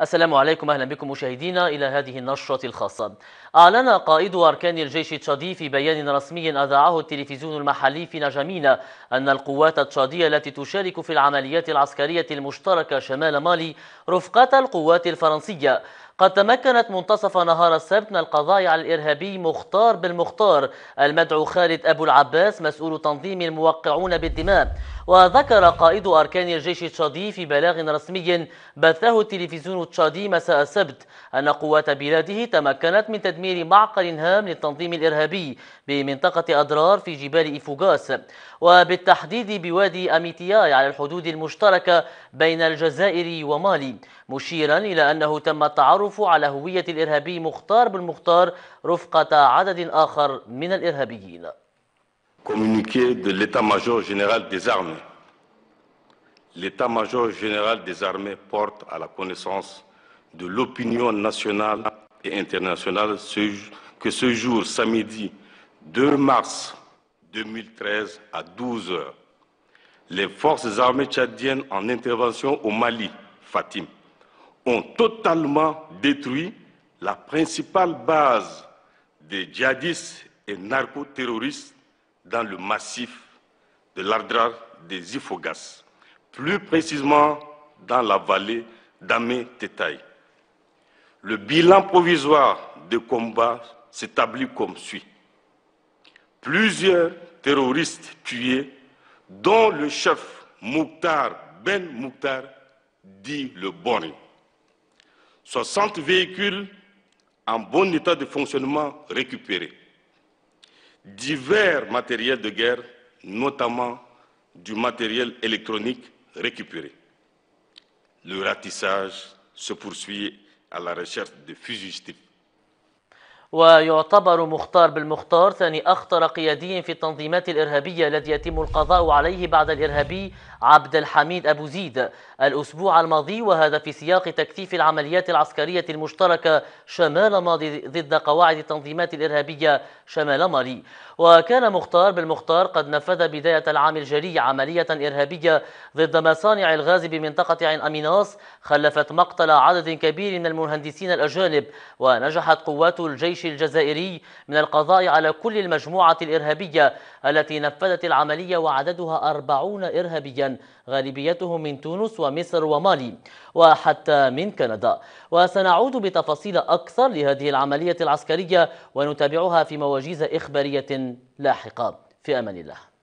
السلام عليكم أهلا بكم مشاهدينا إلى هذه النشرة الخاصة أعلن قائد أركان الجيش التشادي في بيان رسمي أذاعه التلفزيون المحلي في نجمينا أن القوات التشادية التي تشارك في العمليات العسكرية المشتركة شمال مالي رفقة القوات الفرنسية قد تمكنت منتصف نهار السبت من القضاء على الإرهابي مختار بالمختار المدعو خالد أبو العباس مسؤول تنظيم الموقعون بالدماء وذكر قائد أركان الجيش التشادي في بلاغ رسمي بثه التلفزيون التشادي مساء السبت أن قوات بلاده تمكنت من تدمير معقل هام للتنظيم الإرهابي بمنطقة أدرار في جبال إفوغاس وبالتحديد بوادي أميتياي على الحدود المشتركة بين الجزائر ومالي مشيرا إلى أنه تم التعرف communiqué de l'état-major général des armées. L'état-major général des armées porte à la connaissance de l'opinion nationale et internationale que ce jour, samedi 2 mars 2013 à 12 h les forces armées tchadiennes en intervention au Mali, Fatim, ont totalement détruit la principale base des djihadistes et narcoterroristes dans le massif de l'Ardra des Ifogas, plus précisément dans la vallée d'Amé Tetaï. Le bilan provisoire des combats s'établit comme suit. Plusieurs terroristes tués, dont le chef Mouktar Ben Mouktar, dit le bonheur. 60 véhicules en bon état de fonctionnement récupérés, divers matériels de guerre, notamment du matériel électronique récupéré. Le ratissage se poursuit à la recherche de fugitifs ويعتبر مختار بالمختار ثاني أخطر قيادي في التنظيمات الإرهابية الذي يتم القضاء عليه بعد الإرهابي عبد الحميد أبو زيد الأسبوع الماضي وهذا في سياق تكثيف العمليات العسكرية المشتركة شمال ماضي ضد قواعد التنظيمات الإرهابية شمال مالي وكان مختار بالمختار قد نفذ بداية العام الجري عملية إرهابية ضد مصانع الغاز بمنطقة عين أميناس خلفت مقتل عدد كبير من المهندسين الأجانب ونجحت قوات الجيش الجيش الجزائري من القضاء على كل المجموعة الإرهابية التي نفذت العملية وعددها 40 إرهابيا غالبيتهم من تونس ومصر ومالي وحتى من كندا وسنعود بتفاصيل أكثر لهذه العملية العسكرية ونتابعها في مواجيز إخبارية لاحقة في أمان الله